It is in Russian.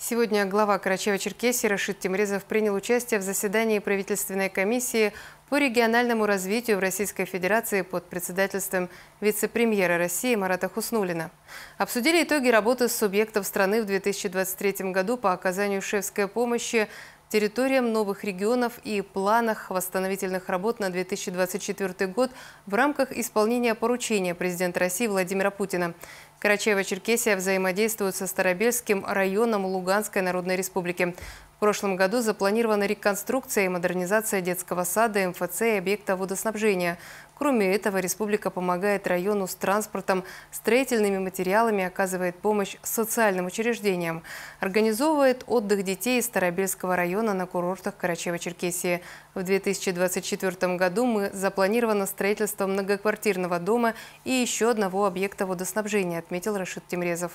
Сегодня глава Карачаева-Черкесии Рашид Тимрезов принял участие в заседании правительственной комиссии по региональному развитию в Российской Федерации под председательством вице-премьера России Марата Хуснулина. Обсудили итоги работы субъектов страны в 2023 году по оказанию шефской помощи территориям новых регионов и планах восстановительных работ на 2024 год в рамках исполнения поручения президента России Владимира Путина. Карачаево-Черкесия взаимодействует со Старобельским районом Луганской Народной Республики. В прошлом году запланирована реконструкция и модернизация детского сада, МФЦ и объекта водоснабжения. Кроме этого, республика помогает району с транспортом, строительными материалами, оказывает помощь социальным учреждениям. Организовывает отдых детей из Старобельского района на курортах Карачева-Черкесии. В 2024 году мы запланировано строительство многоквартирного дома и еще одного объекта водоснабжения, отметил Рашид Тимрезов.